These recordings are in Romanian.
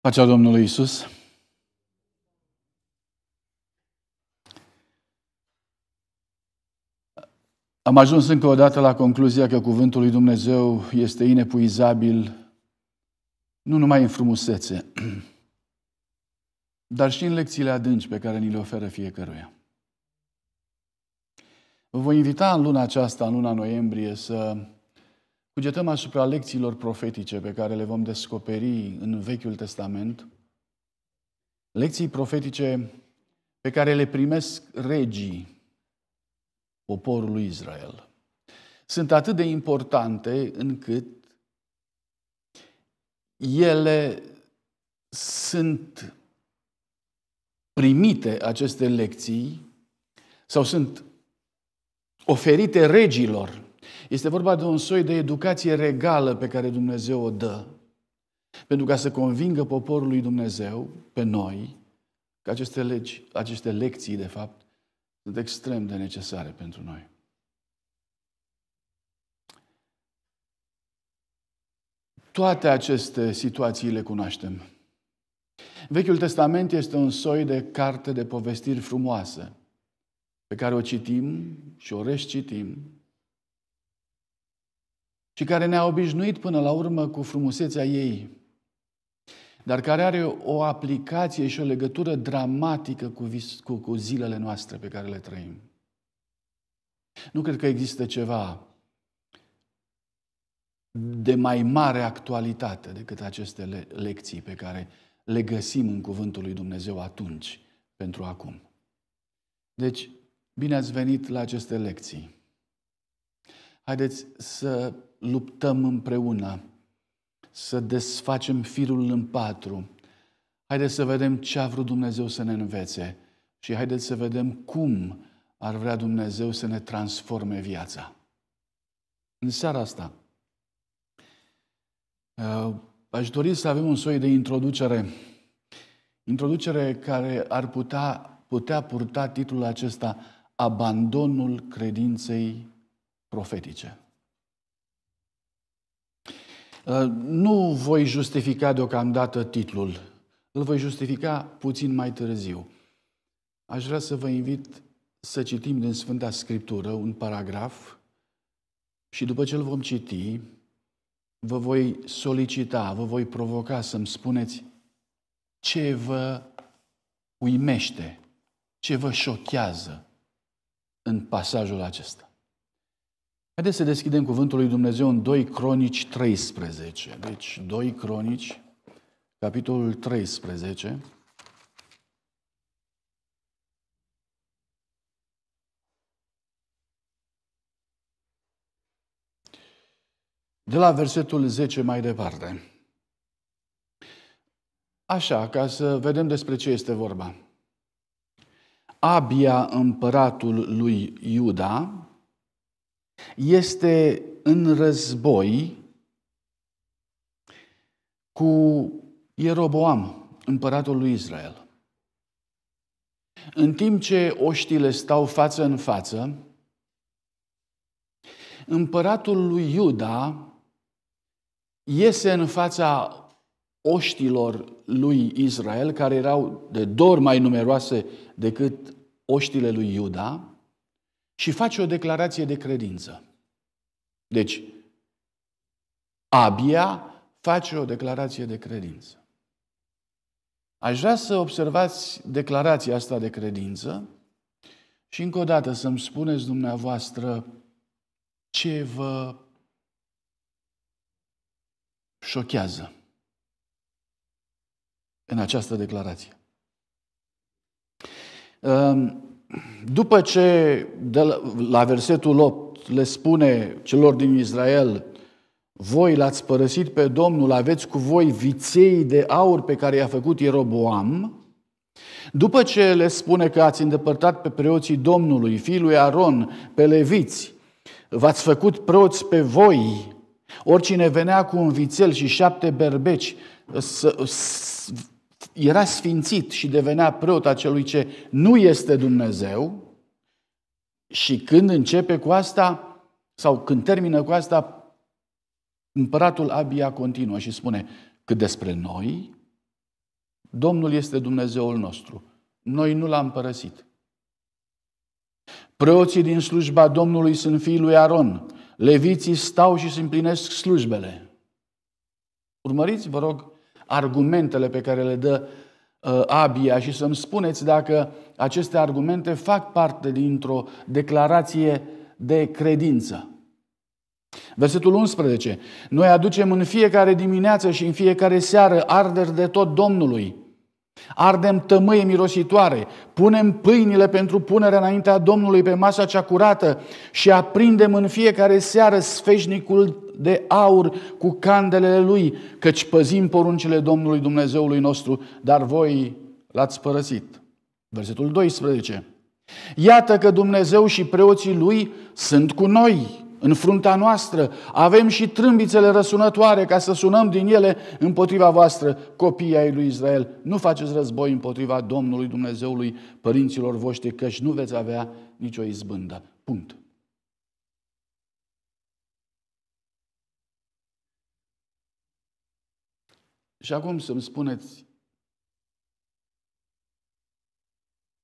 Pacea Domnului Isus. Am ajuns încă o dată la concluzia că Cuvântul lui Dumnezeu este inepuizabil nu numai în frumusețe, dar și în lecțiile adânci pe care ni le oferă fiecăruia. Vă voi invita în luna aceasta, în luna noiembrie, să Cugetăm asupra lecțiilor profetice pe care le vom descoperi în Vechiul Testament, lecții profetice pe care le primesc regii poporului Israel. Sunt atât de importante încât ele sunt primite aceste lecții sau sunt oferite regilor este vorba de un soi de educație regală pe care Dumnezeu o dă pentru ca să convingă poporul lui Dumnezeu, pe noi, că aceste, legi, aceste lecții, de fapt, sunt extrem de necesare pentru noi. Toate aceste situații le cunoaștem. Vechiul Testament este un soi de carte de povestiri frumoase, pe care o citim și o reșcitim și care ne-a obișnuit până la urmă cu frumusețea ei, dar care are o aplicație și o legătură dramatică cu, vis, cu, cu zilele noastre pe care le trăim. Nu cred că există ceva de mai mare actualitate decât aceste le- lecții pe care le găsim în Cuvântul lui Dumnezeu atunci pentru acum. Deci, bine ați venit la aceste lecții. Haideți să luptăm împreună, să desfacem firul în patru. Haideți să vedem ce a vrut Dumnezeu să ne învețe și haideți să vedem cum ar vrea Dumnezeu să ne transforme viața. În seara asta uh, aș dori să avem un soi de introducere, introducere care ar putea, putea purta titlul acesta Abandonul credinței profetice. Uh, nu voi justifica deocamdată titlul. Îl voi justifica puțin mai târziu. Aș vrea să vă invit să citim din Sfânta Scriptură un paragraf și după ce îl vom citi, vă voi solicita, vă voi provoca să-mi spuneți ce vă uimește, ce vă șochează în pasajul acesta. Haideți să deschidem Cuvântul lui Dumnezeu în 2 Cronici 13. Deci, 2 Cronici, capitolul 13. De la versetul 10 mai departe. Așa, ca să vedem despre ce este vorba. Abia, împăratul lui Iuda, este în război cu Ieroboam, împăratul lui Israel. În timp ce oștile stau față în față, împăratul lui Iuda iese în fața oștilor lui Israel, care erau de dor mai numeroase decât oștile lui Iuda, și face o declarație de credință. Deci, abia face o declarație de credință. Aș vrea să observați declarația asta de credință și încă o dată să-mi spuneți dumneavoastră ce vă șochează în această declarație. Ehm, după ce de la, la versetul 8 le spune celor din Israel, voi l-ați părăsit pe Domnul, aveți cu voi viței de aur pe care i-a făcut Ieroboam, după ce le spune că ați îndepărtat pe preoții Domnului, fiul lui Aron, pe leviți, v-ați făcut preoți pe voi, oricine venea cu un vițel și șapte berbeci să, era sfințit și devenea preot a celui ce nu este Dumnezeu și când începe cu asta, sau când termină cu asta, împăratul Abia continuă și spune că despre noi, Domnul este Dumnezeul nostru. Noi nu l-am părăsit. Preoții din slujba Domnului sunt fiii lui Aron. Leviții stau și se împlinesc slujbele. Urmăriți, vă rog, argumentele pe care le dă uh, Abia și să-mi spuneți dacă aceste argumente fac parte dintr-o declarație de credință. Versetul 11. Noi aducem în fiecare dimineață și în fiecare seară arderi de tot Domnului Ardem tămâie mirositoare, punem pâinile pentru punerea înaintea Domnului pe masa cea curată și aprindem în fiecare seară sfeșnicul de aur cu candelele lui, căci păzim poruncile Domnului Dumnezeului nostru, dar voi l-ați părăsit. Versetul 12. Iată că Dumnezeu și preoții lui sunt cu noi în frunta noastră. Avem și trâmbițele răsunătoare ca să sunăm din ele împotriva voastră, copiii ai lui Israel. Nu faceți război împotriva Domnului Dumnezeului părinților voștri, căci nu veți avea nicio izbândă. Punct. Și acum să-mi spuneți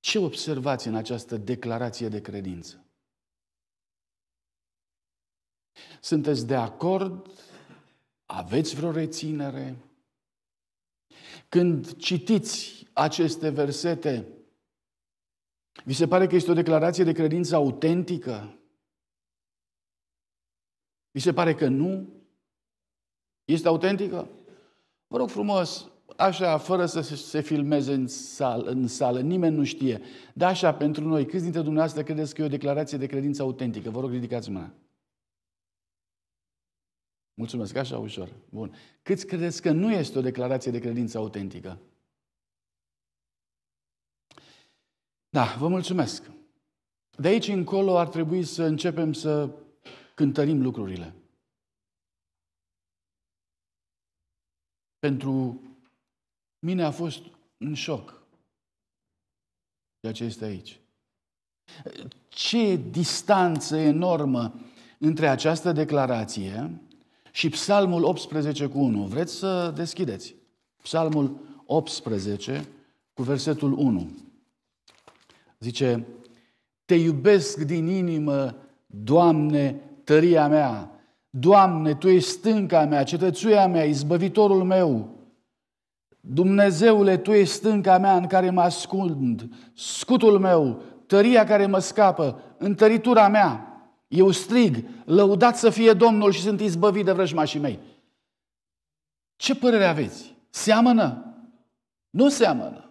ce observați în această declarație de credință? Sunteți de acord? Aveți vreo reținere? Când citiți aceste versete, vi se pare că este o declarație de credință autentică? Vi se pare că nu? Este autentică? Vă rog frumos, așa, fără să se filmeze în sală, în sală, nimeni nu știe. Dar așa, pentru noi, câți dintre dumneavoastră credeți că e o declarație de credință autentică? Vă rog, ridicați mâna. Mulțumesc, așa ușor. Bun. Câți credeți că nu este o declarație de credință autentică? Da, vă mulțumesc. De aici încolo ar trebui să începem să cântărim lucrurile. Pentru mine a fost un șoc ceea ce este aici. Ce distanță enormă între această declarație și Psalmul 18 cu 1. Vreți să deschideți? Psalmul 18 cu versetul 1. Zice, te iubesc din inimă, Doamne, tăria mea. Doamne, Tu ești stânca mea, cetățuia mea, izbăvitorul meu. Dumnezeule, Tu ești stânca mea în care mă ascund, scutul meu, tăria care mă scapă, întăritura mea. Eu strig, lăudat să fie Domnul și sunt izbăvit de vrăjmașii mei. Ce părere aveți? Seamănă? Nu seamănă.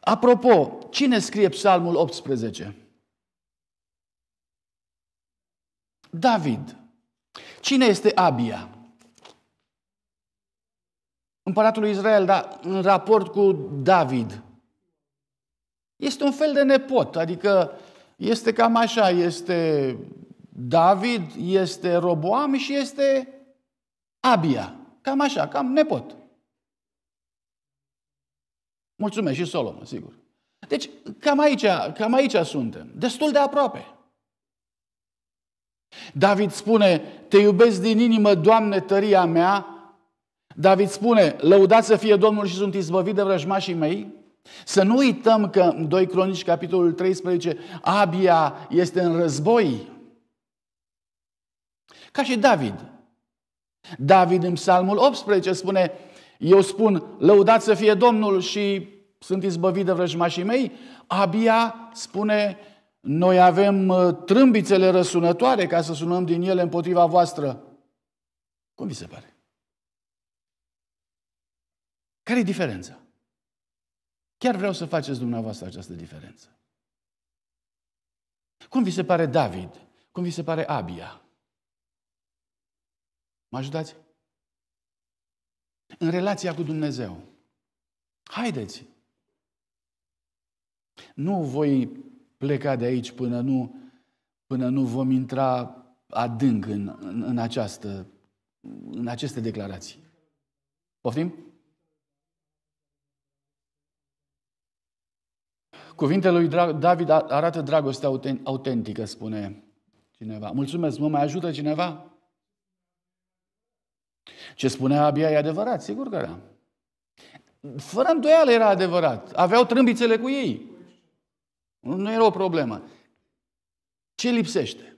Apropo, cine scrie Psalmul 18? David. Cine este Abia? Împăratul lui Israel, dar în raport cu David. Este un fel de nepot, adică este cam așa, este David, este Roboam și este Abia. Cam așa, cam nepot. Mulțumesc și Solomon, sigur. Deci, cam aici, cam aici suntem, destul de aproape. David spune, te iubesc din inimă, Doamne, tăria mea. David spune, lăudați să fie Domnul și sunt izbăvit de vrăjmașii mei. Să nu uităm că în 2 Cronici, capitolul 13, Abia este în război. Ca și David. David în psalmul 18 spune, eu spun, lăudați să fie Domnul și sunt izbăvit de vrăjmașii mei, Abia spune, noi avem uh, trâmbițele răsunătoare ca să sunăm din ele împotriva voastră. Cum vi se pare? Care e diferența? Chiar vreau să faceți dumneavoastră această diferență. Cum vi se pare David? Cum vi se pare Abia? Mă ajutați? În relația cu Dumnezeu. Haideți! Nu voi pleca de aici până nu, până nu vom intra adânc în, în, în, această, în aceste declarații. Poftim? Cuvintele lui David arată dragostea autentică, spune cineva. Mulțumesc, mă mai ajută cineva? Ce spunea Abia e adevărat, sigur că era. Da. Fără îndoială era adevărat. Aveau trâmbițele cu ei. Nu era o problemă. Ce lipsește?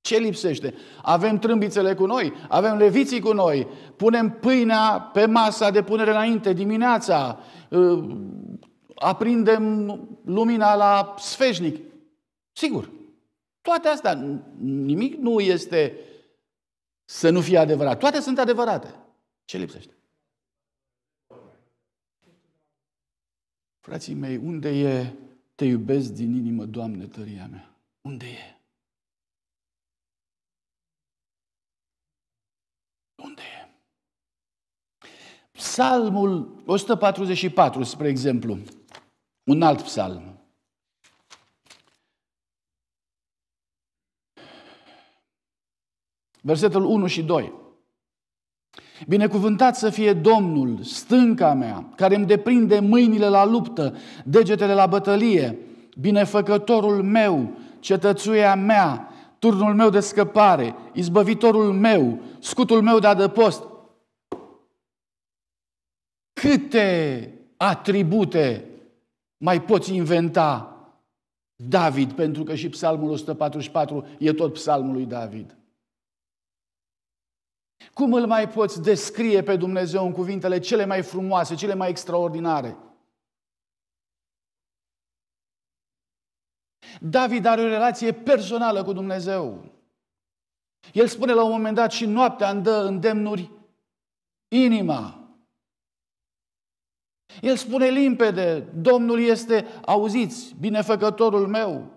Ce lipsește? Avem trâmbițele cu noi, avem leviții cu noi, punem pâinea pe masa de punere înainte dimineața, Ă, aprindem lumina la sfeșnic. Sigur, toate astea, nimic nu este să nu fie adevărat. Toate sunt adevărate. Ce lipsește? Frații mei, unde e te iubesc din inimă, Doamne, tăria mea? Unde e? Unde e? Psalmul 144, spre exemplu, un alt psalm. Versetul 1 și 2. Binecuvântat să fie Domnul, stânca mea, care îmi deprinde mâinile la luptă, degetele la bătălie, binefăcătorul meu, cetățuia mea, turnul meu de scăpare, izbăvitorul meu, scutul meu de adăpost, Câte atribute mai poți inventa David, pentru că și psalmul 144 e tot psalmul lui David. Cum îl mai poți descrie pe Dumnezeu în cuvintele cele mai frumoase, cele mai extraordinare? David are o relație personală cu Dumnezeu. El spune la un moment dat și noaptea îmi dă îndemnuri inima. El spune limpede, Domnul este, auziți, binefăcătorul meu,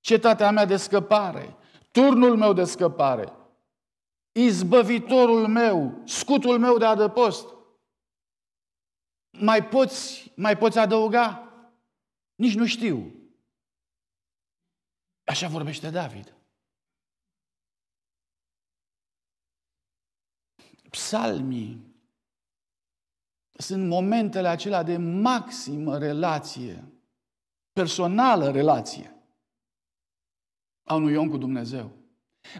cetatea mea de scăpare, turnul meu de scăpare, izbăvitorul meu, scutul meu de adăpost. Mai poți, mai poți adăuga? Nici nu știu. Așa vorbește David. Psalmii sunt momentele acelea de maximă relație, personală relație a unui om cu Dumnezeu.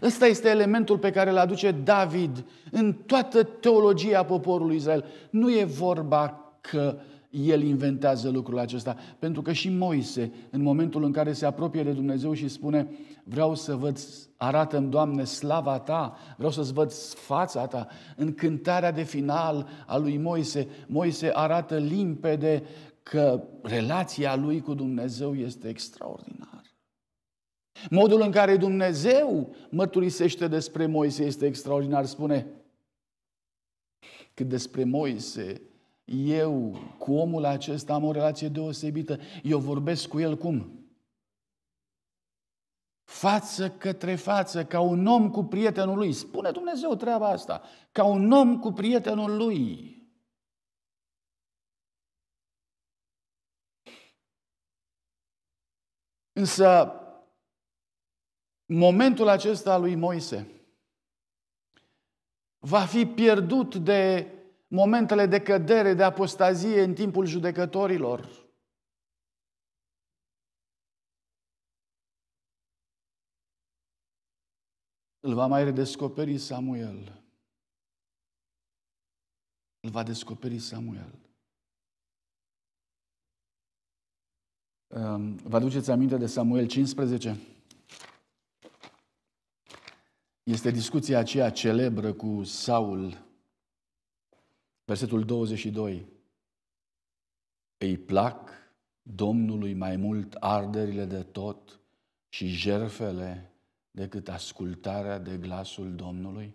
Ăsta este elementul pe care îl aduce David în toată teologia poporului Israel. Nu e vorba că el inventează lucrul acesta, pentru că și Moise, în momentul în care se apropie de Dumnezeu și spune vreau să văd Arată-mi, Doamne, slava Ta, vreau să-ți văd fața Ta. În cântarea de final a lui Moise, Moise arată limpede că relația lui cu Dumnezeu este extraordinară. Modul în care Dumnezeu mărturisește despre Moise este extraordinar. Spune că despre Moise, eu cu omul acesta am o relație deosebită. Eu vorbesc cu el cum? față către față, ca un om cu prietenul lui. Spune Dumnezeu treaba asta, ca un om cu prietenul lui. Însă, momentul acesta lui Moise va fi pierdut de momentele de cădere, de apostazie în timpul judecătorilor. Îl va mai redescoperi Samuel. Îl va descoperi Samuel. Um, vă aduceți aminte de Samuel 15? Este discuția aceea celebră cu Saul, versetul 22. Îi plac Domnului mai mult arderile de tot și jerfele decât ascultarea de glasul Domnului?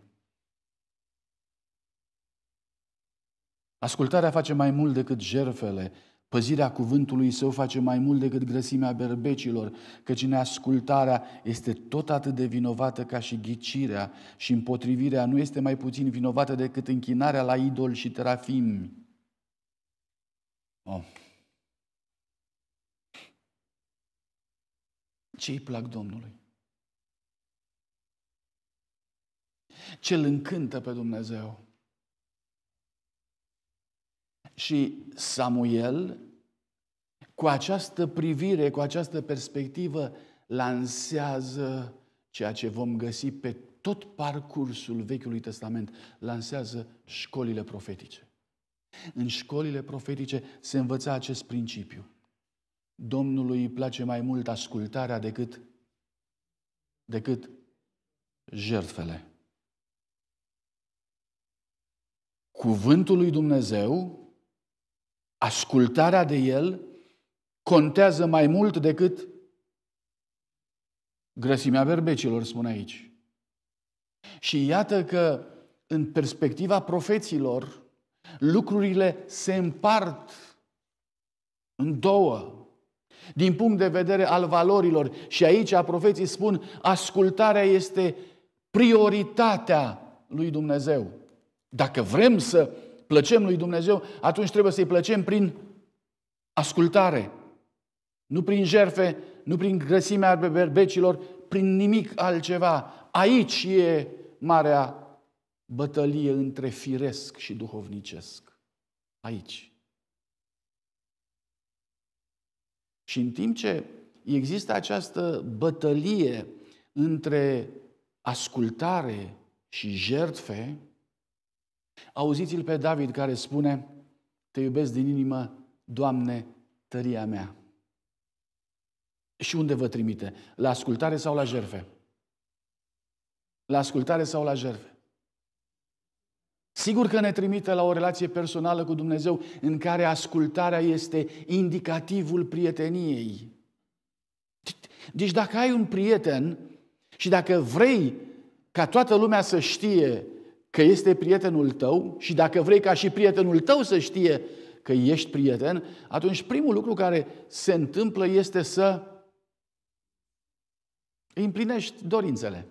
Ascultarea face mai mult decât jerfele, păzirea cuvântului său face mai mult decât grăsimea berbecilor, căci neascultarea este tot atât de vinovată ca și ghicirea și împotrivirea nu este mai puțin vinovată decât închinarea la idol și terafim. Oh. Ce îi plac Domnului? ce îl încântă pe Dumnezeu. Și Samuel, cu această privire, cu această perspectivă, lansează ceea ce vom găsi pe tot parcursul Vechiului Testament, lansează școlile profetice. În școlile profetice se învăța acest principiu. Domnului îi place mai mult ascultarea decât, decât jertfele. Cuvântul lui Dumnezeu, ascultarea de el, contează mai mult decât grăsimea berbecilor, spune aici. Și iată că în perspectiva profeților, lucrurile se împart în două. Din punct de vedere al valorilor, și aici profeții spun, ascultarea este prioritatea lui Dumnezeu. Dacă vrem să plăcem lui Dumnezeu, atunci trebuie să-i plăcem prin ascultare. Nu prin jerfe, nu prin grăsimea berbecilor, prin nimic altceva. Aici e marea bătălie între firesc și duhovnicesc. Aici. Și în timp ce există această bătălie între ascultare și jertfe, Auziți-l pe David care spune, te iubesc din inimă, Doamne, tăria mea. Și unde vă trimite? La ascultare sau la jerfe? La ascultare sau la jerfe? Sigur că ne trimite la o relație personală cu Dumnezeu în care ascultarea este indicativul prieteniei. Deci dacă ai un prieten și dacă vrei ca toată lumea să știe că este prietenul tău și dacă vrei ca și prietenul tău să știe că ești prieten, atunci primul lucru care se întâmplă este să îi împlinești dorințele.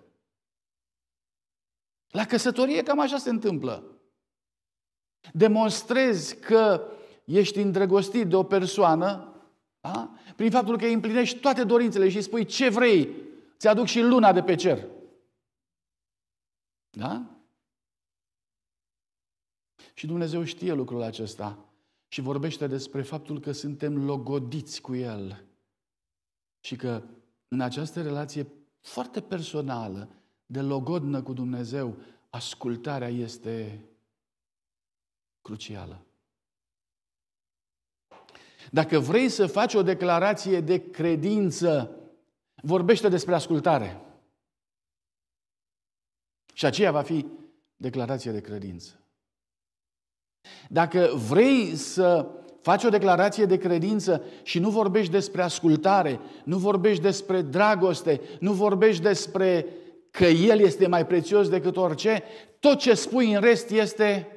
La căsătorie cam așa se întâmplă. Demonstrezi că ești îndrăgostit de o persoană da? prin faptul că îi împlinești toate dorințele și îi spui ce vrei, ți-aduc și luna de pe cer. Da? Și Dumnezeu știe lucrul acesta și vorbește despre faptul că suntem logodiți cu El și că în această relație foarte personală, de logodnă cu Dumnezeu, ascultarea este crucială. Dacă vrei să faci o declarație de credință, vorbește despre ascultare. Și aceea va fi declarația de credință. Dacă vrei să faci o declarație de credință și nu vorbești despre ascultare, nu vorbești despre dragoste, nu vorbești despre că El este mai prețios decât orice, tot ce spui în rest este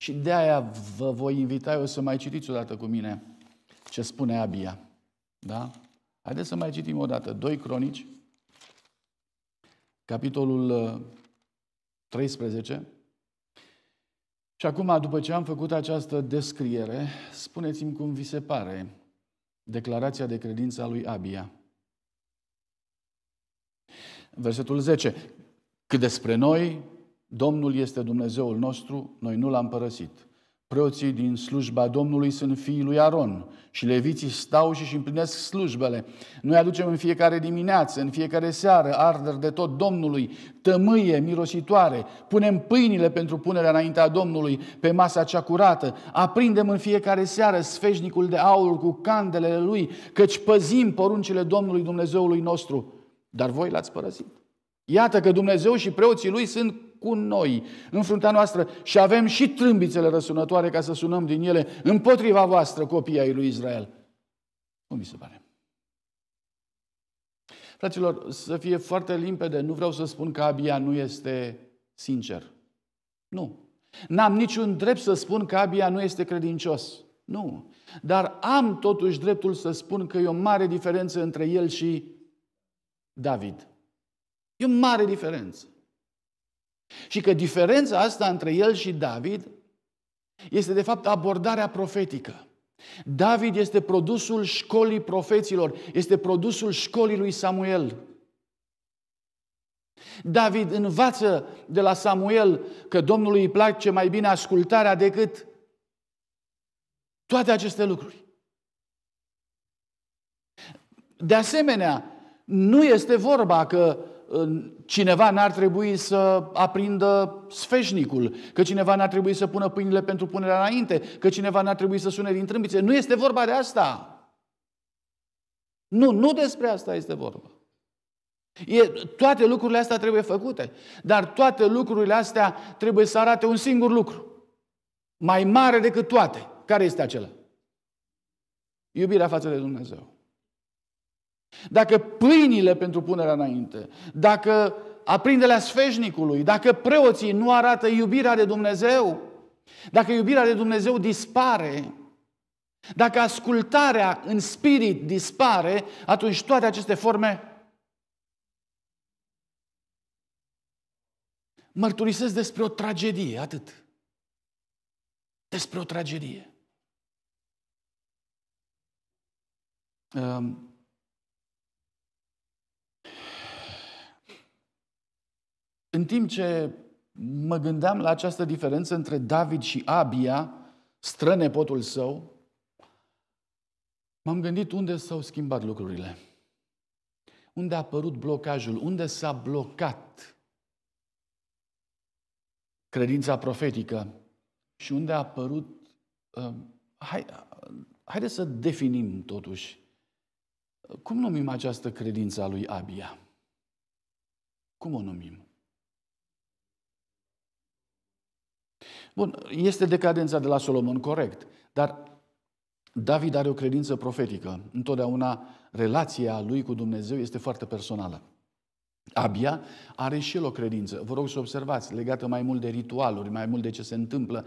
Și de aia vă voi invita eu să mai citiți odată cu mine ce spune Abia. Da? Haideți să mai citim odată. Doi Cronici, capitolul 13. Și acum, după ce am făcut această descriere, spuneți-mi cum vi se pare declarația de credință a lui Abia. Versetul 10. Cât despre noi, Domnul este Dumnezeul nostru, noi nu l-am părăsit. Preoții din slujba Domnului sunt fiii lui Aron și leviții stau și își împlinesc slujbele. Noi aducem în fiecare dimineață, în fiecare seară, arder de tot Domnului, tămâie mirositoare, punem pâinile pentru punerea înaintea Domnului pe masa cea curată, aprindem în fiecare seară sfeșnicul de aur cu candelele lui, căci păzim poruncile Domnului Dumnezeului nostru. Dar voi l-ați părăsit. Iată că Dumnezeu și preoții lui sunt cu noi în fruntea noastră și avem și trâmbițele răsunătoare ca să sunăm din ele împotriva voastră, copia ai lui Israel. Cum mi se pare? Fraților, să fie foarte limpede, nu vreau să spun că Abia nu este sincer. Nu. N-am niciun drept să spun că Abia nu este credincios. Nu. Dar am totuși dreptul să spun că e o mare diferență între el și David. E o mare diferență. Și că diferența asta între el și David este de fapt abordarea profetică. David este produsul școlii profeților, este produsul școlii lui Samuel. David învață de la Samuel că Domnului îi place mai bine ascultarea decât toate aceste lucruri. De asemenea, nu este vorba că Cineva n-ar trebui să aprindă sfeșnicul, că cineva n-ar trebui să pună pâinile pentru punerea înainte, că cineva n-ar trebui să sune din trâmbițe. Nu este vorba de asta. Nu, nu despre asta este vorba. E, toate lucrurile astea trebuie făcute, dar toate lucrurile astea trebuie să arate un singur lucru, mai mare decât toate. Care este acela? Iubirea față de Dumnezeu dacă pâinile pentru punerea înainte, dacă aprinderea sfeșnicului, dacă preoții nu arată iubirea de Dumnezeu, dacă iubirea de Dumnezeu dispare, dacă ascultarea în spirit dispare, atunci toate aceste forme mărturisesc despre o tragedie, atât. Despre o tragedie. Um în timp ce mă gândeam la această diferență între David și Abia, strănepotul său, m-am gândit unde s-au schimbat lucrurile. Unde a apărut blocajul? Unde s-a blocat credința profetică? Și unde a apărut... Uh, hai, haide să definim totuși cum numim această credință a lui Abia? Cum o numim? Bun, este decadența de la Solomon, corect, dar David are o credință profetică. Întotdeauna relația lui cu Dumnezeu este foarte personală. Abia are și el o credință. Vă rog să observați, legată mai mult de ritualuri, mai mult de ce se întâmplă,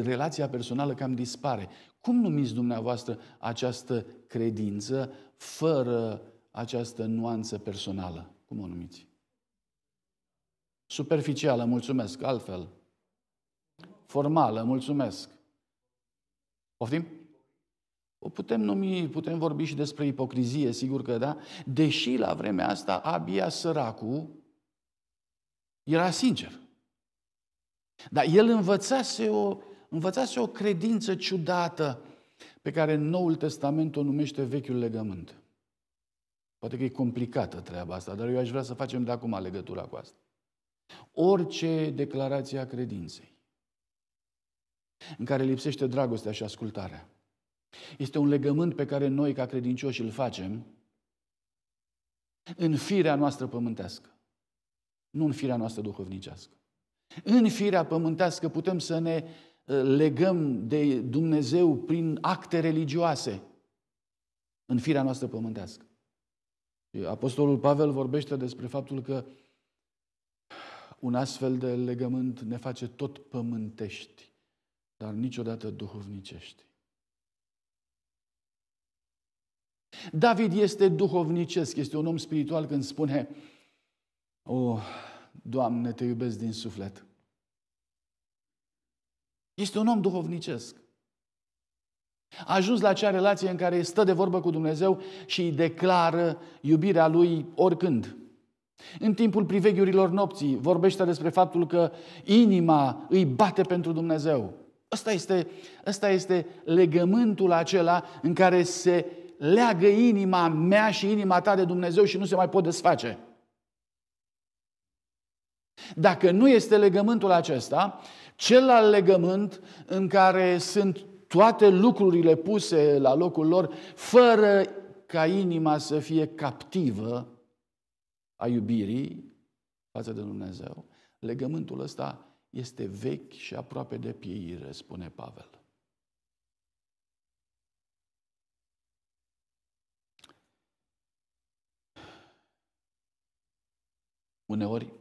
relația personală cam dispare. Cum numiți dumneavoastră această credință fără această nuanță personală? Cum o numiți? Superficială, mulțumesc, altfel. Formală, mulțumesc. Poftim? O putem numi, putem vorbi și despre ipocrizie, sigur că da, deși la vremea asta abia săracul era sincer. Dar el învățase o învățase o credință ciudată pe care Noul Testament o numește Vechiul Legământ. Poate că e complicată treaba asta, dar eu aș vrea să facem de acum legătura cu asta. Orice declarație a credinței în care lipsește dragostea și ascultarea este un legământ pe care noi, ca credincioși, îl facem în firea noastră pământească, nu în firea noastră duhovnicească. În firea pământească putem să ne Eh, legăm de Dumnezeu prin acte religioase în firea noastră pământească. Apostolul Pavel vorbește despre faptul că un astfel de legământ ne face tot pământești, dar niciodată duhovnicești. David este duhovnicesc, este un om spiritual când spune, O, oh, Doamne, te iubesc din suflet. Este un om duhovnicesc. A ajuns la acea relație în care stă de vorbă cu Dumnezeu și îi declară iubirea lui oricând. În timpul priveghiurilor nopții vorbește despre faptul că inima îi bate pentru Dumnezeu. Ăsta este, ăsta este legământul acela în care se leagă inima mea și inima ta de Dumnezeu și nu se mai pot desface. Dacă nu este legământul acesta, cel al legământ în care sunt toate lucrurile puse la locul lor, fără ca inima să fie captivă a iubirii față de Dumnezeu, legământul ăsta este vechi și aproape de pieire, spune Pavel. Uneori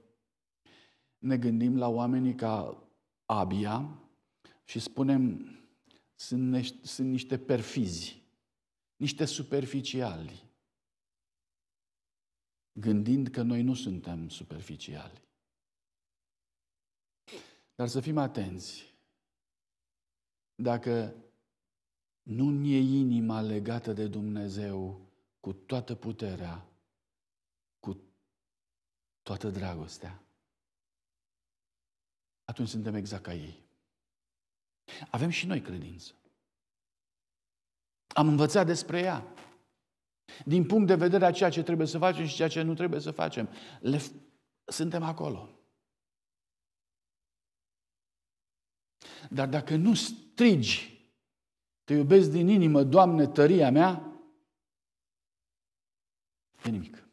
ne gândim la oamenii ca Abia și spunem, sunt, nești, sunt niște perfizi, niște superficiali, gândind că noi nu suntem superficiali. Dar să fim atenți. Dacă nu ne e inima legată de Dumnezeu cu toată puterea, cu toată dragostea, atunci suntem exact ca ei. Avem și noi credință. Am învățat despre ea. Din punct de vedere a ceea ce trebuie să facem și ceea ce nu trebuie să facem. Le... Suntem acolo. Dar dacă nu strigi, te iubesc din inimă, Doamne, tăria mea, e nimic.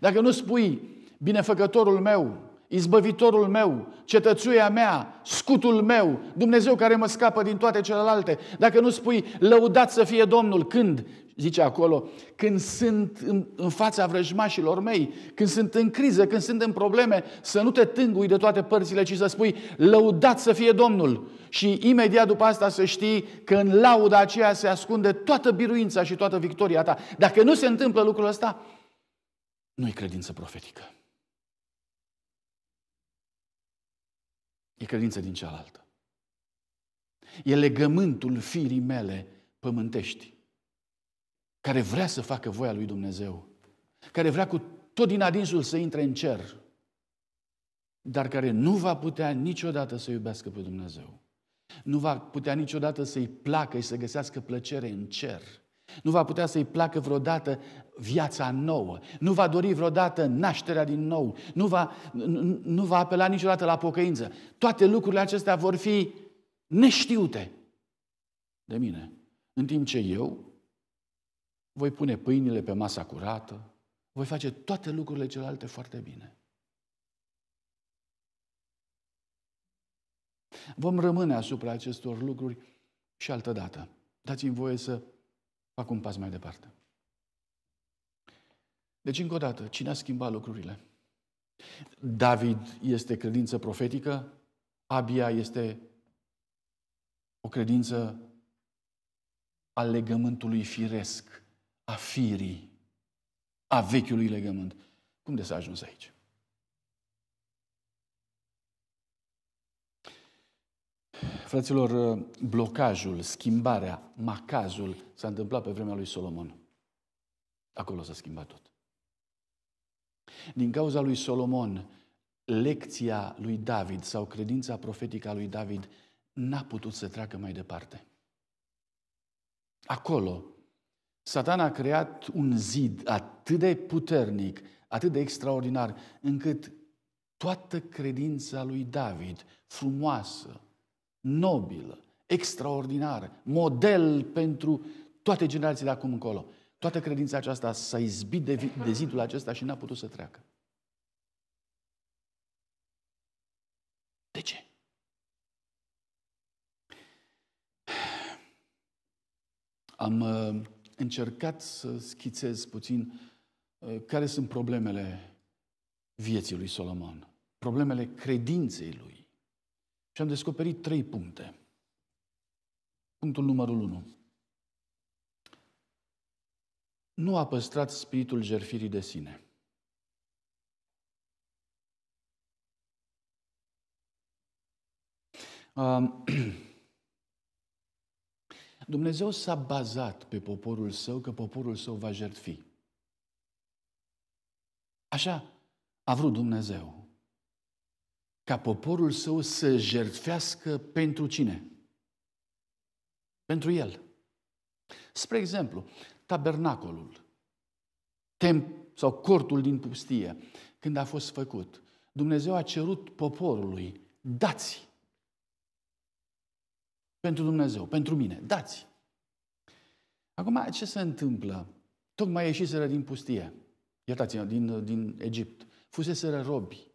Dacă nu spui, binefăcătorul meu, izbăvitorul meu, cetățuia mea, scutul meu, Dumnezeu care mă scapă din toate celelalte. Dacă nu spui, lăudat să fie Domnul, când, zice acolo, când sunt în, în fața vrăjmașilor mei, când sunt în criză, când sunt în probleme, să nu te tângui de toate părțile, ci să spui, lăudat să fie Domnul. Și imediat după asta să știi că în lauda aceea se ascunde toată biruința și toată victoria ta. Dacă nu se întâmplă lucrul ăsta, nu-i credință profetică. e credință din cealaltă. E legământul firii mele pământești, care vrea să facă voia lui Dumnezeu, care vrea cu tot din adinsul să intre în cer, dar care nu va putea niciodată să iubească pe Dumnezeu. Nu va putea niciodată să-i placă și să găsească plăcere în cer nu va putea să-i placă vreodată viața nouă. Nu va dori vreodată nașterea din nou. Nu va, nu, nu va apela niciodată la pocăință. Toate lucrurile acestea vor fi neștiute de mine. În timp ce eu voi pune pâinile pe masa curată, voi face toate lucrurile celelalte foarte bine. Vom rămâne asupra acestor lucruri și altă dată. Dați-mi voie să fac un pas mai departe. Deci, încă o dată, cine a schimbat lucrurile? David este credință profetică, Abia este o credință a legământului firesc, a firii, a vechiului legământ. Cum de s-a ajuns aici? Fraților, uh, blocajul, schimbarea, macazul s-a întâmplat pe vremea lui Solomon. Acolo s-a schimbat tot. Din cauza lui Solomon, lecția lui David sau credința profetică a lui David n-a putut să treacă mai departe. Acolo, Satan a creat un zid atât de puternic, atât de extraordinar, încât toată credința lui David, frumoasă, nobilă, extraordinară, model pentru toate generațiile acum încolo. Toată credința aceasta s-a izbit de, de zidul acesta și n-a putut să treacă. De ce? Am uh, încercat să schițez puțin uh, care sunt problemele vieții lui Solomon, problemele credinței lui. Și am descoperit trei puncte. Punctul numărul 1. Nu a păstrat spiritul jerfirii de sine. Dumnezeu s-a bazat pe poporul său că poporul său va jertfi. Așa a vrut Dumnezeu ca poporul său să jertfească pentru cine? Pentru el. Spre exemplu, tabernacolul temp, sau cortul din pustie, când a fost făcut, Dumnezeu a cerut poporului, dați pentru Dumnezeu, pentru mine, dați. Acum, ce se întâmplă? Tocmai ieșiseră din pustie, iertați-mă, din, din Egipt, fuseseră robi,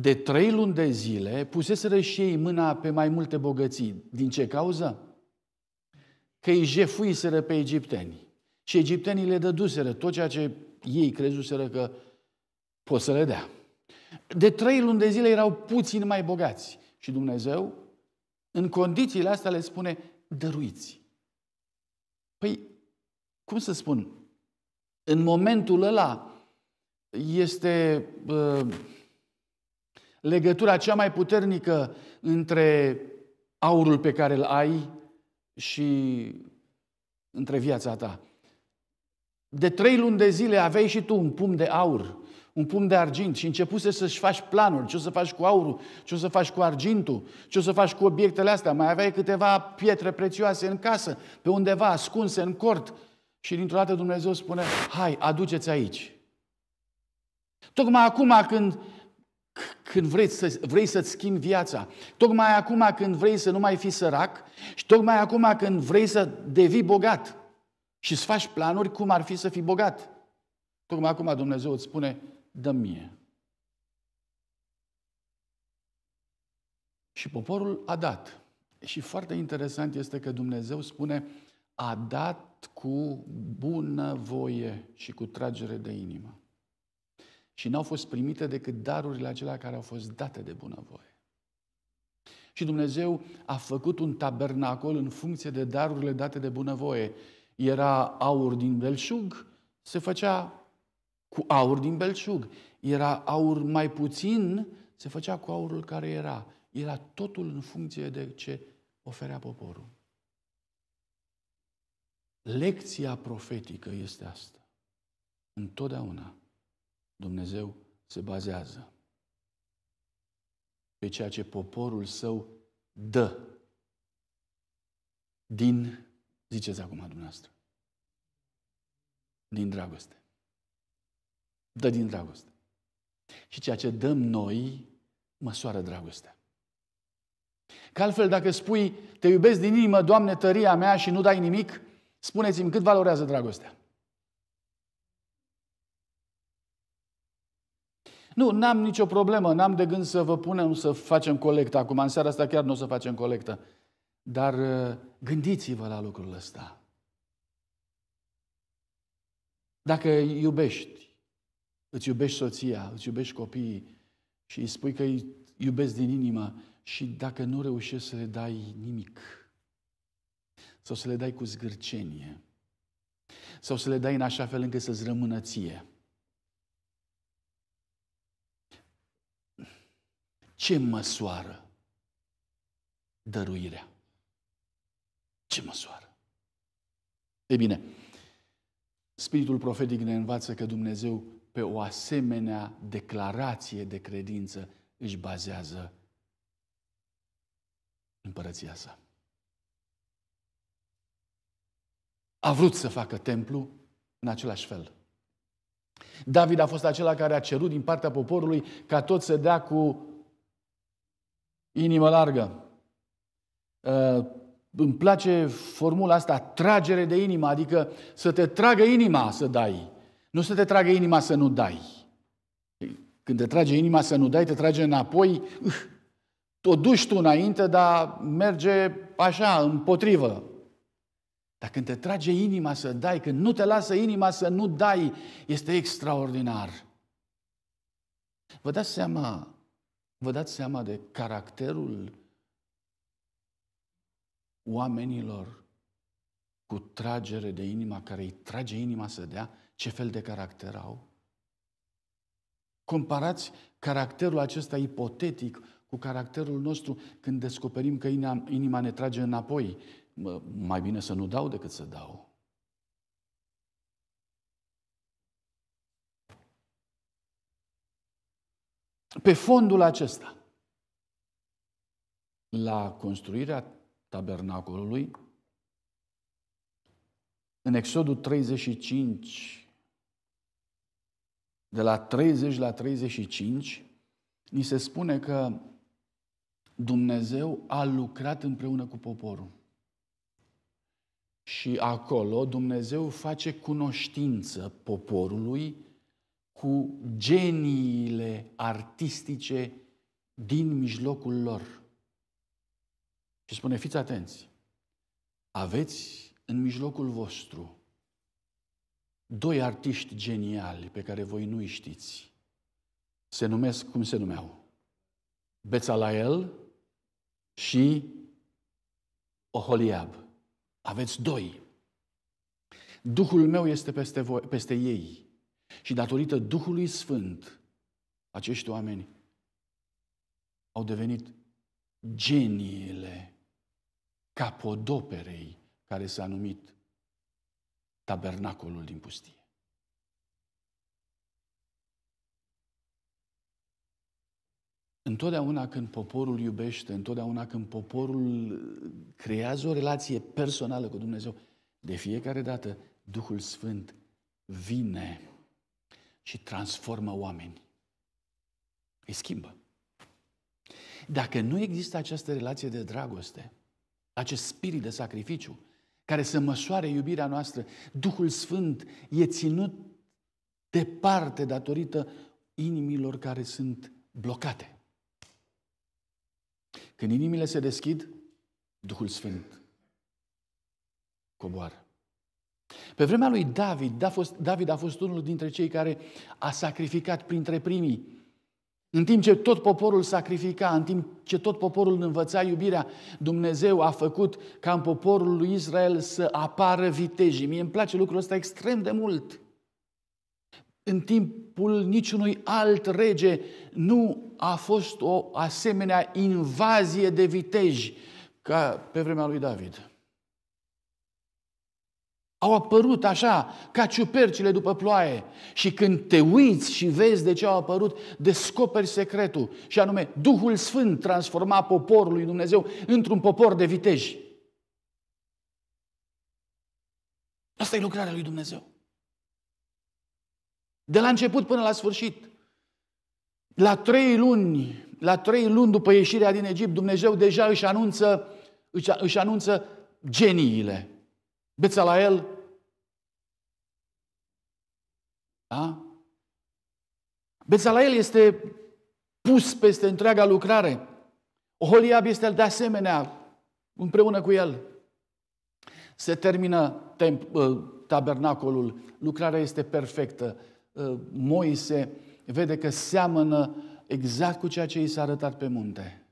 de trei luni de zile puseseră și ei mâna pe mai multe bogății. Din ce cauză? Că îi jefuiseră pe egipteni. Și egiptenii le dăduseră tot ceea ce ei crezuseră că pot să le dea. De trei luni de zile erau puțin mai bogați. Și Dumnezeu, în condițiile astea, le spune, dăruiți. Păi, cum să spun? În momentul ăla este... Uh, legătura cea mai puternică între aurul pe care îl ai și între viața ta. De trei luni de zile aveai și tu un pumn de aur, un pumn de argint și începuse să-și faci planuri, ce o să faci cu aurul, ce o să faci cu argintul, ce o să faci cu obiectele astea. Mai aveai câteva pietre prețioase în casă, pe undeva, ascunse în cort. Și dintr-o dată Dumnezeu spune, hai, aduceți aici. Tocmai acum când când vrei, să, vrei să-ți schimbi viața, tocmai acum când vrei să nu mai fii sărac și tocmai acum când vrei să devii bogat și să faci planuri cum ar fi să fii bogat. Tocmai acum Dumnezeu îți spune, dă mie. Și poporul a dat. Și foarte interesant este că Dumnezeu spune, a dat cu voie și cu tragere de inimă. Și n-au fost primite decât darurile acelea care au fost date de bunăvoie. Și Dumnezeu a făcut un tabernacol în funcție de darurile date de bunăvoie. Era aur din belșug, se făcea cu aur din belșug. Era aur mai puțin, se făcea cu aurul care era. Era totul în funcție de ce oferea poporul. Lecția profetică este asta. Întotdeauna Dumnezeu se bazează pe ceea ce poporul său dă din, ziceți acum dumneavoastră, din dragoste. Dă din dragoste. Și ceea ce dăm noi măsoară dragostea. Că altfel, dacă spui, te iubesc din inimă, Doamne, tăria mea și nu dai nimic, spuneți-mi cât valorează dragostea. Nu, n-am nicio problemă, n-am de gând să vă punem să facem colectă acum, în seara asta chiar nu o să facem colectă. Dar uh, gândiți-vă la lucrul ăsta. Dacă iubești, îți iubești soția, îți iubești copiii și îi spui că îi iubesc din inimă și dacă nu reușești să le dai nimic sau să le dai cu zgârcenie sau să le dai în așa fel încât să-ți rămână ție, ce măsoară dăruirea? Ce măsoară? Ei bine, Spiritul profetic ne învață că Dumnezeu pe o asemenea declarație de credință își bazează împărăția sa. A vrut să facă templu în același fel. David a fost acela care a cerut din partea poporului ca tot să dea cu inimă largă. Ă, îmi place formula asta, tragere de inimă, adică să te tragă inima să dai, nu să te tragă inima să nu dai. Când te trage inima să nu dai, te trage înapoi, o duci tu înainte, dar merge așa, împotrivă. Dar când te trage inima să dai, când nu te lasă inima să nu dai, este extraordinar. Vă dați seama Vă dați seama de caracterul oamenilor cu tragere de inima, care îi trage inima să dea, ce fel de caracter au? Comparați caracterul acesta ipotetic cu caracterul nostru când descoperim că inima ne trage înapoi. Mai bine să nu dau decât să dau. Pe fondul acesta, la construirea tabernacolului, în Exodul 35, de la 30 la 35, ni se spune că Dumnezeu a lucrat împreună cu poporul. Și acolo Dumnezeu face cunoștință poporului cu geniile artistice din mijlocul lor. Și spune, fiți atenți, aveți în mijlocul vostru doi artiști geniali pe care voi nu-i știți. Se numesc, cum se numeau? Bețalael și Oholiab. Aveți doi. Duhul meu este peste, voi, peste ei și datorită Duhului Sfânt, acești oameni au devenit geniile capodoperei care s-a numit tabernacolul din pustie. Întotdeauna când poporul iubește, întotdeauna când poporul creează o relație personală cu Dumnezeu, de fiecare dată Duhul Sfânt vine și transformă oameni. Îi schimbă. Dacă nu există această relație de dragoste, acest spirit de sacrificiu, care să măsoare iubirea noastră, Duhul Sfânt e ținut departe datorită inimilor care sunt blocate. Când inimile se deschid, Duhul Sfânt coboară. Pe vremea lui David, da David a fost unul dintre cei care a sacrificat printre primii. În timp ce tot poporul sacrifica, în timp ce tot poporul învăța iubirea, Dumnezeu a făcut ca în poporul lui Israel să apară vitejii. Mie îmi place lucrul ăsta extrem de mult. În timpul niciunui alt rege nu a fost o asemenea invazie de viteji ca pe vremea lui David. Au apărut așa, ca ciupercile după ploaie. Și când te uiți și vezi de ce au apărut, descoperi secretul. Și anume, Duhul Sfânt transforma poporul lui Dumnezeu într-un popor de viteji. Asta e lucrarea lui Dumnezeu. De la început până la sfârșit. La trei luni, la trei luni după ieșirea din Egipt, Dumnezeu deja își anunță, își, își anunță geniile Bița la el. Da? Bița la el este pus peste întreaga lucrare. Oholiab este de asemenea împreună cu el. Se termină temp- ă, tabernacolul, lucrarea este perfectă. Ă, Moise vede că seamănă exact cu ceea ce i s-a arătat pe munte.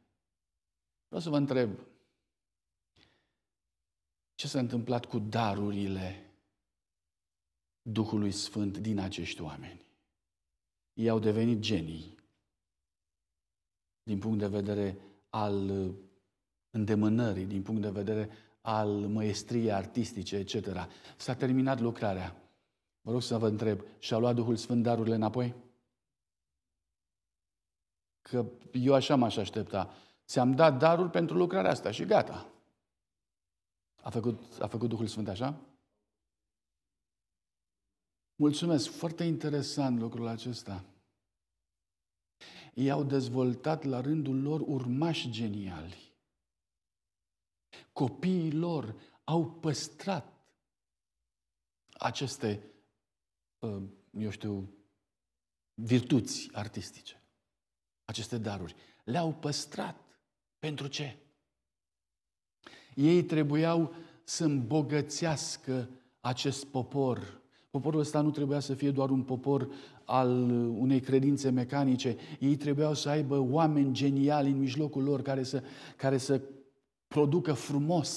Vreau să vă întreb, ce s-a întâmplat cu darurile Duhului Sfânt din acești oameni? Ei au devenit genii din punct de vedere al uh, îndemânării, din punct de vedere al măestriei artistice, etc. S-a terminat lucrarea. Vă rog să vă întreb, și-a luat Duhul Sfânt darurile înapoi? Că eu așa m-aș aștepta. Ți-am dat darul pentru lucrarea asta și gata. A făcut, a făcut Duhul Sfânt așa? Mulțumesc, foarte interesant lucrul acesta. Ei au dezvoltat la rândul lor urmași geniali. Copiii lor au păstrat aceste, ă, eu știu, virtuți artistice, aceste daruri. Le-au păstrat. Pentru ce? Ei trebuiau să îmbogățească acest popor. Poporul ăsta nu trebuia să fie doar un popor al unei credințe mecanice. Ei trebuiau să aibă oameni geniali în mijlocul lor care să, care să producă frumos,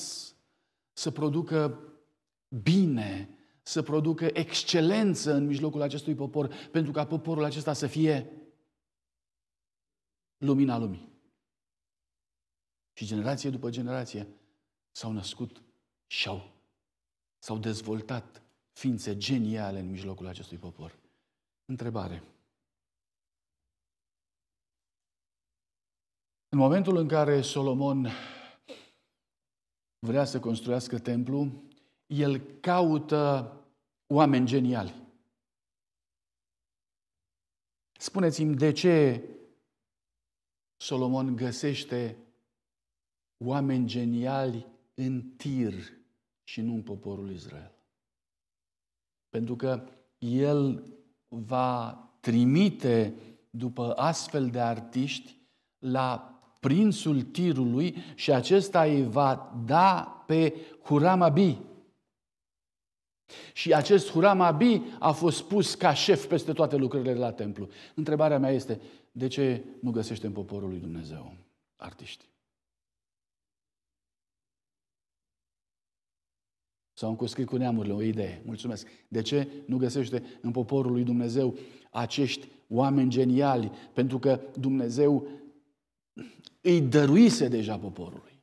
să producă bine, să producă excelență în mijlocul acestui popor, pentru ca poporul acesta să fie lumina lumii. Și generație după generație s-au născut și au, s-au dezvoltat ființe geniale în mijlocul acestui popor. Întrebare. În momentul în care Solomon vrea să construiască templu, el caută oameni geniali. Spuneți-mi de ce Solomon găsește oameni geniali în Tir și nu în poporul Israel. Pentru că el va trimite după astfel de artiști la prințul tirului și acesta îi va da pe Huramabi. Și acest Huramabi a fost pus ca șef peste toate lucrurile la templu. Întrebarea mea este, de ce nu găsește în poporul lui Dumnezeu artiști? Sau cuscrit cu neamurile, o idee. Mulțumesc. De ce nu găsește în poporul lui Dumnezeu acești oameni geniali? Pentru că Dumnezeu îi dăruise deja poporului.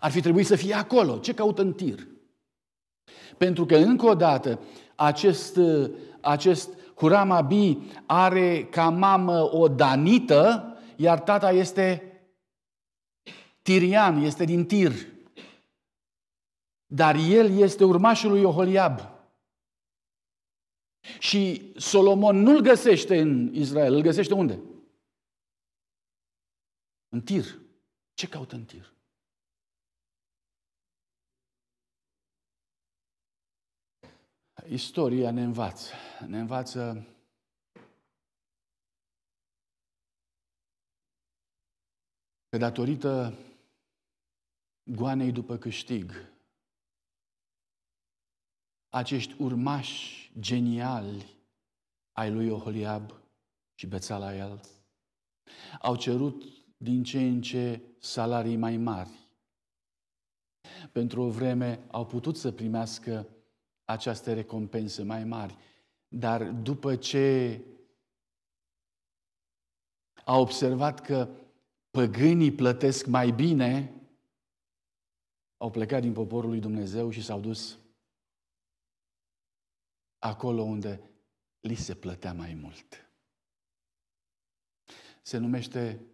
Ar fi trebuit să fie acolo. Ce caută în tir? Pentru că, încă o dată, acest, acest Huram Abi are ca mamă o danită, iar tata este tirian, este din tir. Dar el este urmașul lui Oholiab. Și Solomon nu-l găsește în Israel, îl găsește unde? În tir. Ce caută în tir? Istoria ne învață. Ne învață că datorită goanei după câștig, acești urmași geniali ai lui Oholiab și Bețala el, au cerut din ce în ce salarii mai mari. Pentru o vreme au putut să primească această recompense mai mari, dar după ce a observat că păgânii plătesc mai bine, au plecat din poporul lui Dumnezeu și s-au dus acolo unde li se plătea mai mult. Se numește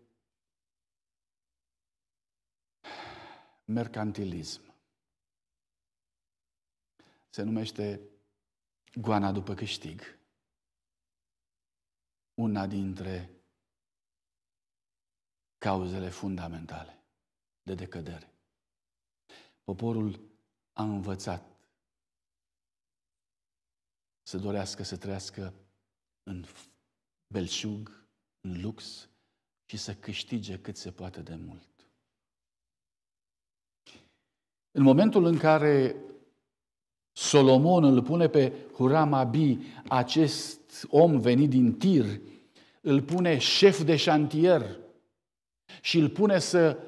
mercantilism. Se numește goana după câștig. Una dintre cauzele fundamentale de decădere. Poporul a învățat să dorească să trăiască în belșug, în lux și să câștige cât se poate de mult. În momentul în care Solomon îl pune pe Huram Abi, acest om venit din Tir, îl pune șef de șantier și îl pune să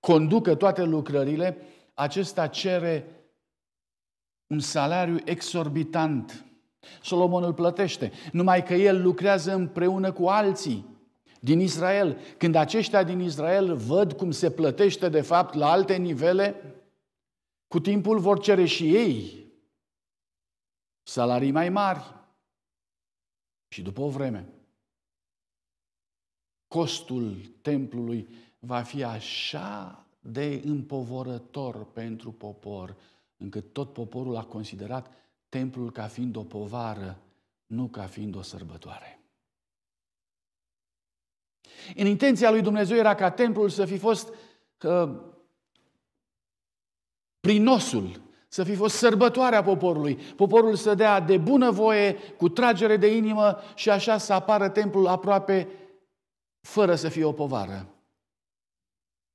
conducă toate lucrările, acesta cere un salariu exorbitant. Solomon îl plătește, numai că el lucrează împreună cu alții din Israel. Când aceștia din Israel văd cum se plătește de fapt la alte nivele, cu timpul vor cere și ei salarii mai mari. Și după o vreme, costul templului va fi așa de împovorător pentru popor, încât tot poporul a considerat templul ca fiind o povară, nu ca fiind o sărbătoare. În intenția lui Dumnezeu era ca templul să fi fost uh, prinosul, să fi fost sărbătoarea poporului, poporul să dea de bunăvoie, cu tragere de inimă și așa să apară templul aproape fără să fie o povară,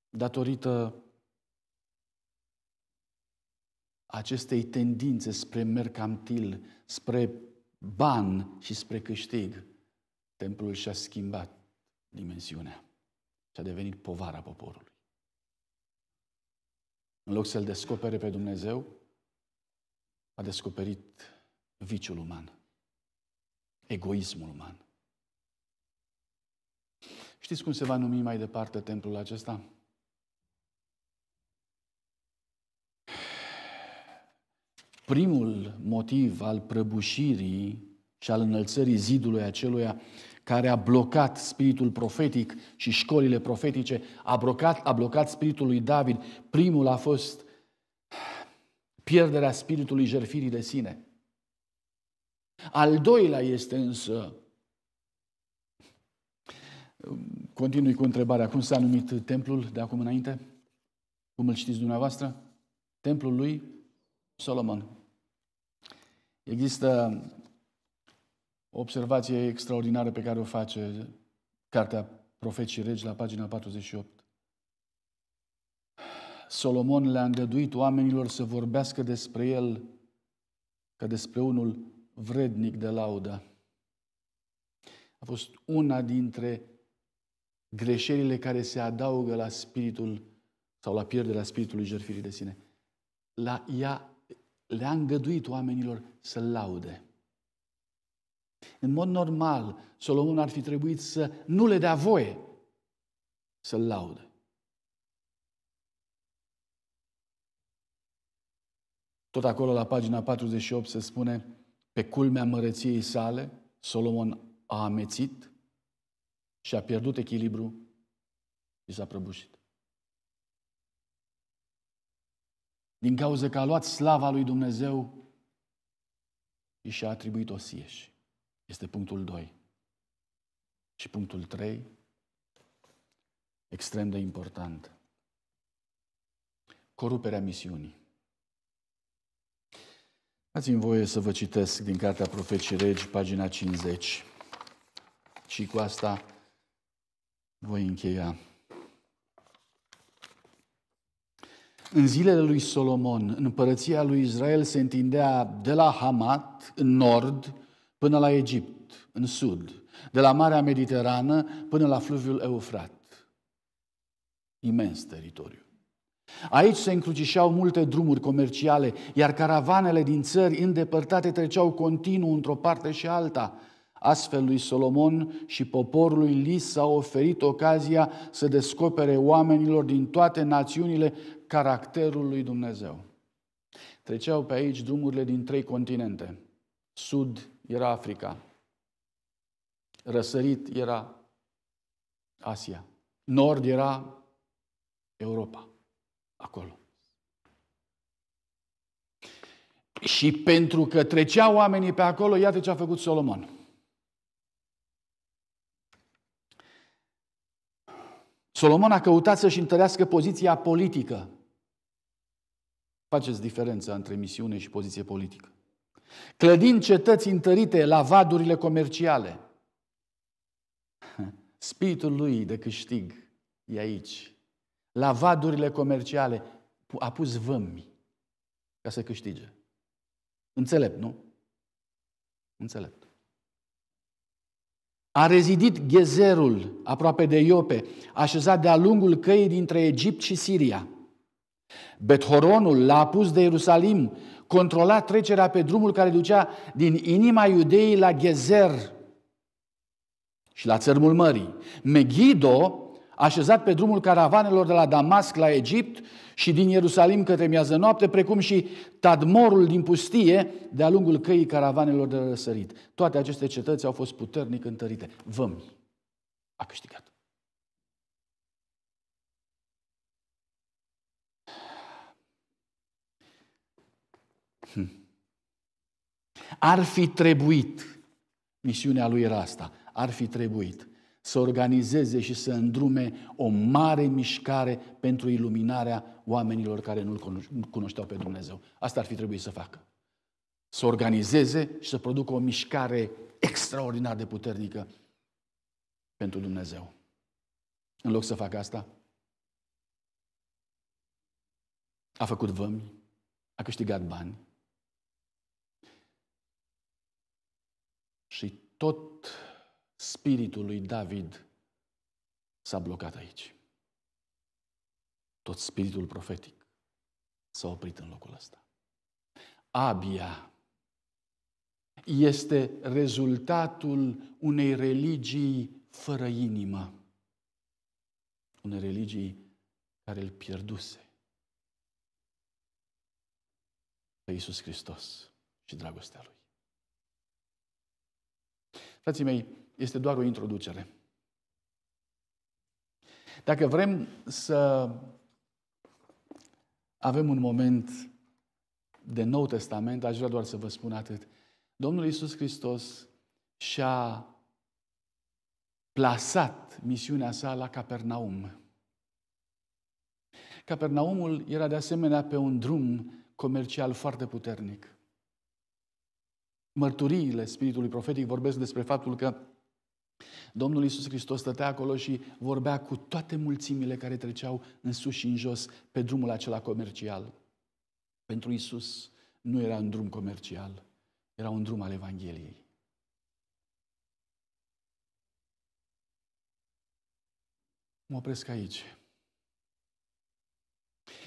datorită acestei tendințe spre mercantil, spre ban și spre câștig, templul și-a schimbat dimensiunea și a devenit povara poporului. În loc să-L descopere pe Dumnezeu, a descoperit viciul uman, egoismul uman. Știți cum se va numi mai departe templul acesta? primul motiv al prăbușirii și al înălțării zidului aceluia care a blocat spiritul profetic și școlile profetice, a blocat, a blocat spiritul lui David. Primul a fost pierderea spiritului jerfirii de sine. Al doilea este însă, continui cu întrebarea, cum s-a numit templul de acum înainte? Cum îl știți dumneavoastră? Templul lui Solomon. Există o observație extraordinară pe care o face Cartea Profeții Regi la pagina 48. Solomon le-a îngăduit oamenilor să vorbească despre el ca despre unul vrednic de laudă. A fost una dintre greșelile care se adaugă la spiritul sau la pierderea spiritului jertfirii de sine. La ea le-a îngăduit oamenilor să-l laude. În mod normal, Solomon ar fi trebuit să nu le dea voie să-l laude. Tot acolo, la pagina 48, se spune, pe culmea măreției sale, Solomon a amețit și a pierdut echilibru și s-a prăbușit. din cauza că a luat slava lui Dumnezeu și și-a atribuit-o sieși. Este punctul 2. Și punctul 3, extrem de important, coruperea misiunii. Ați mi voie să vă citesc din Cartea Profecii Regi, pagina 50. Și cu asta voi încheia. În zilele lui Solomon, împărăția lui Israel se întindea de la Hamat, în nord, până la Egipt, în sud, de la Marea Mediterană până la fluviul Eufrat. Imens teritoriu. Aici se încrucișau multe drumuri comerciale, iar caravanele din țări îndepărtate treceau continuu într-o parte și alta. Astfel lui Solomon și poporului li s-a oferit ocazia să descopere oamenilor din toate națiunile caracterul lui Dumnezeu. Treceau pe aici drumurile din trei continente. Sud era Africa, răsărit era Asia, nord era Europa, acolo. Și pentru că treceau oamenii pe acolo, iată ce a făcut Solomon. Solomon a căutat să-și întărească poziția politică Faceți diferența între misiune și poziție politică. Clădind cetăți întărite la vadurile comerciale. Spiritul lui de câștig e aici. La vadurile comerciale a pus vămi ca să câștige. Înțelept, nu? Înțelept. A rezidit Ghezerul, aproape de Iope, așezat de-a lungul căii dintre Egipt și Siria – Bethoronul l-a apus de Ierusalim, controla trecerea pe drumul care ducea din inima iudeii la Gezer și la țărmul mării. Megido așezat pe drumul caravanelor de la Damasc la Egipt și din Ierusalim către miază noapte, precum și Tadmorul din pustie de-a lungul căii caravanelor de răsărit. Toate aceste cetăți au fost puternic întărite. Vămi a câștigat. Ar fi trebuit, misiunea lui era asta, ar fi trebuit să organizeze și să îndrume o mare mișcare pentru iluminarea oamenilor care nu-L cunoșteau pe Dumnezeu. Asta ar fi trebuit să facă. Să organizeze și să producă o mișcare extraordinar de puternică pentru Dumnezeu. În loc să facă asta, a făcut vămi, a câștigat bani, Și tot spiritul lui David s-a blocat aici. Tot spiritul profetic s-a oprit în locul ăsta. Abia este rezultatul unei religii fără inimă. Unei religii care îl pierduse pe Iisus Hristos și dragostea Lui. Frații mei, este doar o introducere. Dacă vrem să avem un moment de Nou Testament, aș vrea doar să vă spun atât. Domnul Iisus Hristos și-a plasat misiunea sa la Capernaum. Capernaumul era de asemenea pe un drum comercial foarte puternic mărturiile spiritului profetic vorbesc despre faptul că Domnul Iisus Hristos stătea acolo și vorbea cu toate mulțimile care treceau în sus și în jos pe drumul acela comercial. Pentru Iisus nu era un drum comercial, era un drum al Evangheliei. Mă opresc aici.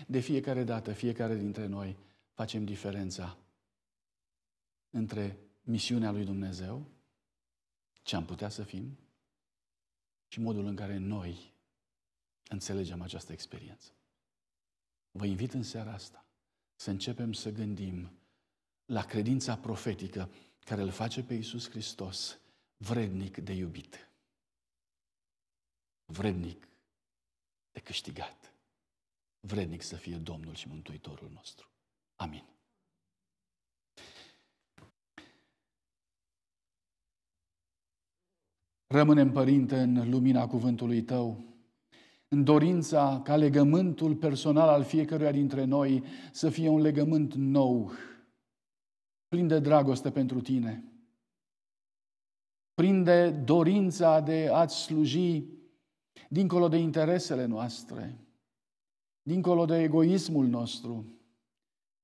De fiecare dată, fiecare dintre noi facem diferența între misiunea lui Dumnezeu, ce am putea să fim, și modul în care noi înțelegem această experiență. Vă invit în seara asta să începem să gândim la credința profetică care îl face pe Iisus Hristos vrednic de iubit, vrednic de câștigat, vrednic să fie Domnul și Mântuitorul nostru. Amin. Rămânem, Părinte, în lumina cuvântului Tău, în dorința ca legământul personal al fiecăruia dintre noi să fie un legământ nou, plin de dragoste pentru Tine, plin de dorința de a-ți sluji dincolo de interesele noastre, dincolo de egoismul nostru.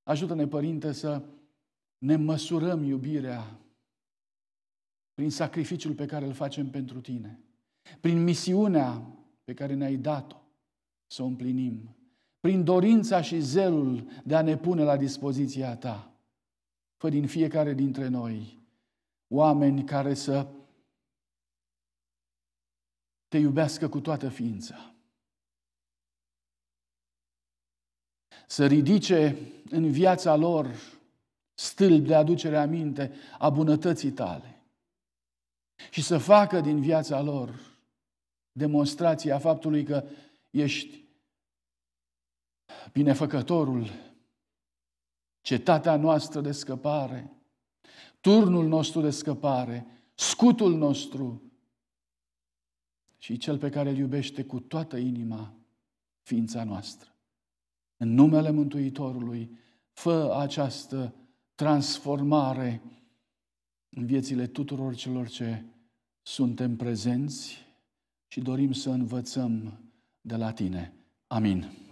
Ajută-ne, Părinte, să ne măsurăm iubirea prin sacrificiul pe care îl facem pentru tine, prin misiunea pe care ne-ai dat-o să o împlinim, prin dorința și zelul de a ne pune la dispoziția ta. Fă din fiecare dintre noi oameni care să te iubească cu toată ființa. Să ridice în viața lor stâlp de aducere aminte a bunătății tale și să facă din viața lor demonstrația faptului că ești binefăcătorul, cetatea noastră de scăpare, turnul nostru de scăpare, scutul nostru și cel pe care îl iubește cu toată inima ființa noastră. În numele Mântuitorului, fă această transformare în viețile tuturor celor ce suntem prezenți și dorim să învățăm de la tine. Amin.